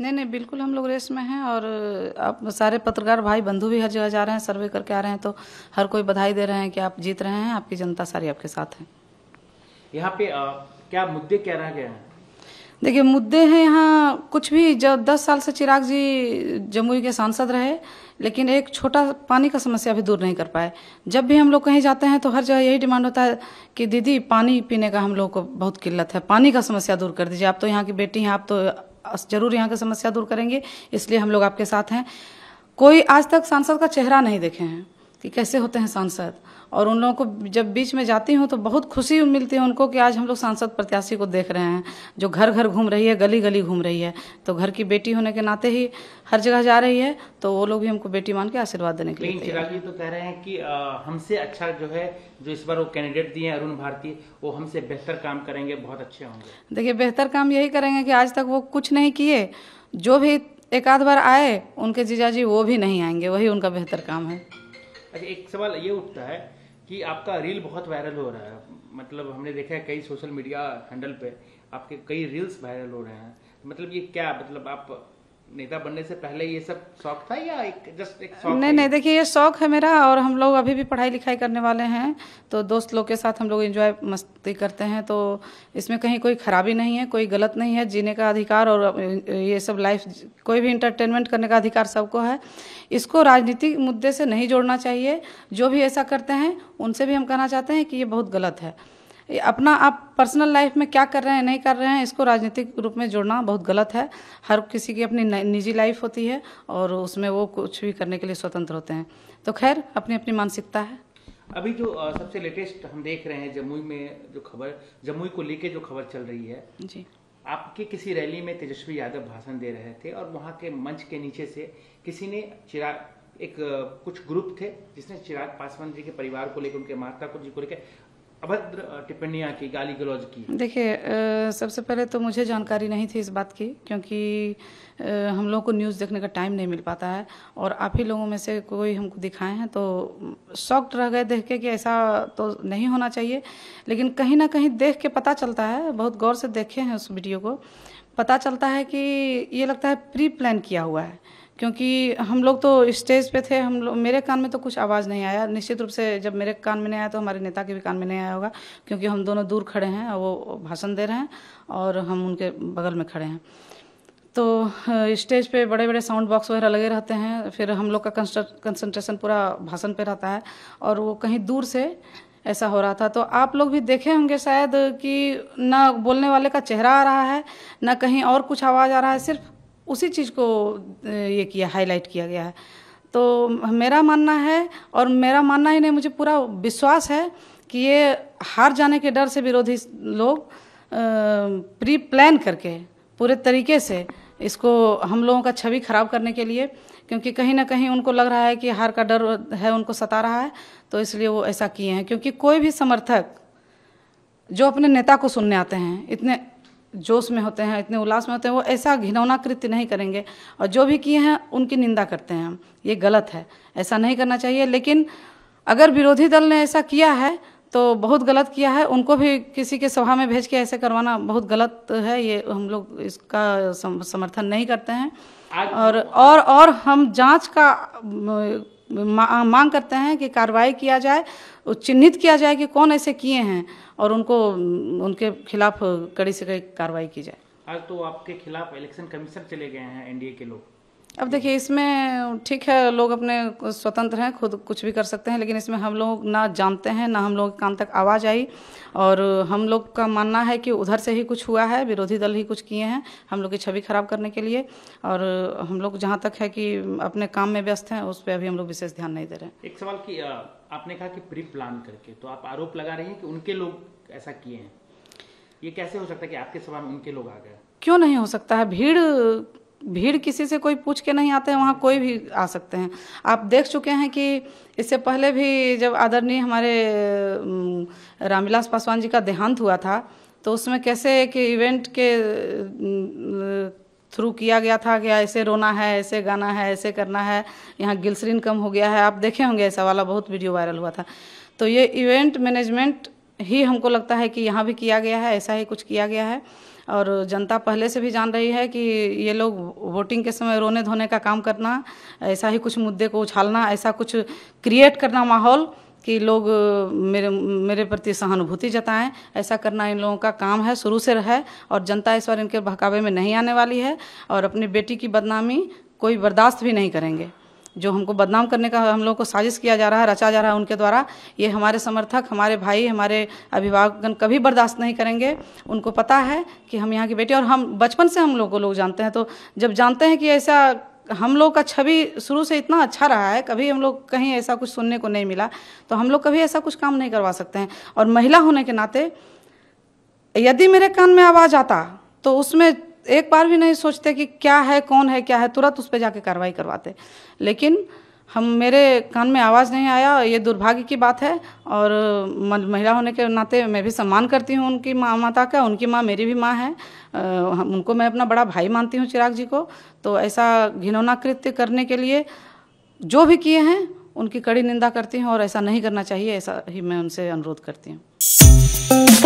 नहीं नहीं बिल्कुल हम लोग रेस में हैं और आप सारे पत्रकार भाई बंधु भी हर जगह जा रहे हैं सर्वे करके आ रहे हैं तो हर कोई बधाई दे रहे हैं कि आप जीत रहे हैं आपकी जनता सारी आपके साथ है यहाँ पे आ, क्या मुद्दे क्या रह गए हैं देखिए मुद्दे हैं यहाँ कुछ भी जब दस साल से चिराग जी जमुई के सांसद रहे लेकिन एक छोटा पानी का समस्या भी दूर नहीं कर पाए जब भी हम लोग कहीं जाते हैं तो हर जगह यही डिमांड होता है कि दीदी पानी पीने का हम लोगों को बहुत किल्लत है पानी का समस्या दूर कर दीजिए आप तो यहाँ की बेटी हैं आप तो जरूर यहाँ की समस्या दूर करेंगे इसलिए हम लोग आपके साथ हैं कोई आज तक सांसद का चेहरा नहीं देखे हैं कि कैसे होते हैं सांसद और उन लोगों को जब बीच में जाती हूँ तो बहुत खुशी मिलती है उनको कि आज हम लोग सांसद प्रत्याशी को देख रहे हैं जो घर घर घूम रही है गली गली घूम रही है तो घर की बेटी होने के नाते ही हर जगह जा रही है तो वो लोग भी हमको बेटी मान के आशीर्वाद देने के लिए तो कह रहे हैं कि हमसे अच्छा जो है जो इस बार वो कैंडिडेट दिए हैं अरुण भारती वो हमसे बेहतर काम करेंगे बहुत अच्छे होंगे देखिए बेहतर काम यही करेंगे कि आज तक वो कुछ नहीं किए जो भी एक आध बार आए उनके जीजा जी वो भी नहीं आएंगे वही उनका बेहतर काम है अच्छा एक सवाल ये उठता है कि आपका रील बहुत वायरल हो रहा है मतलब हमने देखा है कई सोशल मीडिया हैंडल पे आपके कई रील्स वायरल हो रहे हैं मतलब ये क्या मतलब आप नेता बनने से पहले ये सब शौक था या एक जस्ट एक शौक नहीं नहीं देखिए ये शौक है मेरा और हम लोग अभी भी पढ़ाई लिखाई करने वाले हैं तो दोस्त लोग के साथ हम लोग एंजॉय मस्ती करते हैं तो इसमें कहीं कोई खराबी नहीं है कोई गलत नहीं है जीने का अधिकार और ये सब लाइफ कोई भी इंटरटेनमेंट करने का अधिकार सबको है इसको राजनीतिक मुद्दे से नहीं जोड़ना चाहिए जो भी ऐसा करते हैं उनसे भी हम कहना चाहते हैं कि ये बहुत गलत है अपना आप पर्सनल लाइफ में क्या कर रहे हैं नहीं कर रहे हैं इसको राजनीतिक रूप में जोड़ना बहुत गलत है हर किसी की अपनी निजी लाइफ होती है और उसमें वो कुछ भी करने के लिए स्वतंत्र होते हैं तो खैर अपनी अपनी मानसिकता है अभी जो सबसे लेटेस्ट हम देख रहे हैं जमुई में जो खबर जमुई को लेकर जो खबर चल रही है जी आपके किसी रैली में तेजस्वी यादव भाषण दे रहे थे और वहाँ के मंच के नीचे से किसी ने चिराग एक कुछ ग्रुप थे जिसने चिराग पासवान जी के परिवार को लेकर उनके माता को जी को लेकर अभद्र टिप्पणियाँ की गाली गलौज की देखिए सबसे पहले तो मुझे जानकारी नहीं थी इस बात की क्योंकि आ, हम लोगों को न्यूज़ देखने का टाइम नहीं मिल पाता है और आप ही लोगों में से कोई हमको दिखाए हैं तो शॉक्ड रह गए देख के कि ऐसा तो नहीं होना चाहिए लेकिन कहीं ना कहीं देख के पता चलता है बहुत गौर से देखे हैं उस वीडियो को पता चलता है कि ये लगता है प्री प्लान किया हुआ है क्योंकि हम लोग तो स्टेज पे थे हम लोग मेरे कान में तो कुछ आवाज़ नहीं आया निश्चित रूप से जब मेरे कान में नहीं आया तो हमारे नेता के भी कान में नहीं आया होगा क्योंकि हम दोनों दूर खड़े हैं और वो भाषण दे रहे हैं और हम उनके बगल में खड़े हैं तो स्टेज पे बड़े बड़े साउंड बॉक्स वगैरह लगे रहते हैं फिर हम लोग का कंसंट्रेशन पूरा भाषण पे रहता है और वो कहीं दूर से ऐसा हो रहा था तो आप लोग भी देखे होंगे शायद कि ना बोलने वाले का चेहरा आ रहा है ना कहीं और कुछ आवाज़ आ रहा है सिर्फ उसी चीज़ को ये किया हाईलाइट किया गया है तो मेरा मानना है और मेरा मानना ही नहीं मुझे पूरा विश्वास है कि ये हार जाने के डर से विरोधी लोग प्री प्लान करके पूरे तरीके से इसको हम लोगों का छवि खराब करने के लिए क्योंकि कहीं ना कहीं उनको लग रहा है कि हार का डर है उनको सता रहा है तो इसलिए वो ऐसा किए हैं क्योंकि कोई भी समर्थक जो अपने नेता को सुनने आते हैं इतने जोश में होते हैं इतने उल्लास में होते हैं वो ऐसा घिनौना कृत्य नहीं करेंगे और जो भी किए हैं उनकी निंदा करते हैं हम ये गलत है ऐसा नहीं करना चाहिए लेकिन अगर विरोधी दल ने ऐसा किया है तो बहुत गलत किया है उनको भी किसी के सभा में भेज के ऐसे करवाना बहुत गलत है ये हम लोग इसका समर्थन नहीं करते हैं और और और हम जांच का मा, मांग करते हैं कि कार्रवाई किया जाए चिन्हित किया जाए कि कौन ऐसे किए हैं और उनको उनके खिलाफ कड़ी से कड़ी कार्रवाई की जाए आज तो आपके खिलाफ इलेक्शन कमीशन चले गए हैं एनडीए के लोग अब देखिए इसमें ठीक है लोग अपने स्वतंत्र हैं खुद कुछ भी कर सकते हैं लेकिन इसमें हम लोग ना जानते हैं ना हम लोग के कान तक आवाज़ आई और हम लोग का मानना है कि उधर से ही कुछ हुआ है विरोधी दल ही कुछ किए हैं हम लोग की छवि खराब करने के लिए और हम लोग जहाँ तक है कि अपने काम में व्यस्त हैं उस पर अभी हम लोग विशेष ध्यान नहीं दे रहे हैं एक सवाल कि आपने कहा कि प्री प्लान करके तो आप आरोप लगा रही हैं कि उनके लोग ऐसा किए हैं ये कैसे हो सकता है कि आपके सवाल में उनके लोग आ गए क्यों नहीं हो सकता है भीड़ भीड़ किसी से कोई पूछ के नहीं आते हैं वहाँ कोई भी आ सकते हैं आप देख चुके हैं कि इससे पहले भी जब आदरणीय हमारे रामविलास पासवान जी का देहांत हुआ था तो उसमें कैसे एक इवेंट के थ्रू किया गया था कि ऐसे रोना है ऐसे गाना है ऐसे करना है यहाँ गिल्सरीन कम हो गया है आप देखे होंगे ऐसा वाला बहुत वीडियो वायरल हुआ था तो ये इवेंट मैनेजमेंट ही हमको लगता है कि यहाँ भी किया गया है ऐसा ही कुछ किया गया है और जनता पहले से भी जान रही है कि ये लोग वोटिंग के समय रोने धोने का काम करना ऐसा ही कुछ मुद्दे को उछालना ऐसा कुछ क्रिएट करना माहौल कि लोग मेरे मेरे प्रति सहानुभूति जताएं ऐसा करना इन लोगों का काम है शुरू से रहे और जनता इस बार इनके बहकावे में नहीं आने वाली है और अपनी बेटी की बदनामी कोई बर्दाश्त भी नहीं करेंगे जो हमको बदनाम करने का हम लोगों को साजिश किया जा रहा है रचा जा रहा है उनके द्वारा ये हमारे समर्थक हमारे भाई हमारे अभिभावकगण कभी बर्दाश्त नहीं करेंगे उनको पता है कि हम यहाँ के बेटे और हम बचपन से हम लोग को लोग जानते हैं तो जब जानते हैं कि ऐसा हम लोग का छवि शुरू से इतना अच्छा रहा है कभी हम लोग कहीं ऐसा कुछ सुनने को नहीं मिला तो हम लोग कभी ऐसा कुछ काम नहीं करवा सकते हैं और महिला होने के नाते यदि मेरे कान में आवाज़ आता तो उसमें एक बार भी नहीं सोचते कि क्या है कौन है क्या है तुरंत उस पर जाके कार्रवाई करवाते लेकिन हम मेरे कान में आवाज़ नहीं आया ये दुर्भाग्य की बात है और महिला होने के नाते मैं भी सम्मान करती हूँ उनकी माँ माता का उनकी माँ मेरी भी माँ है उनको मैं अपना बड़ा भाई मानती हूँ चिराग जी को तो ऐसा घिनौना कृत्य करने के लिए जो भी किए हैं उनकी कड़ी निंदा करती हूँ और ऐसा नहीं करना चाहिए ऐसा ही मैं उनसे अनुरोध करती हूँ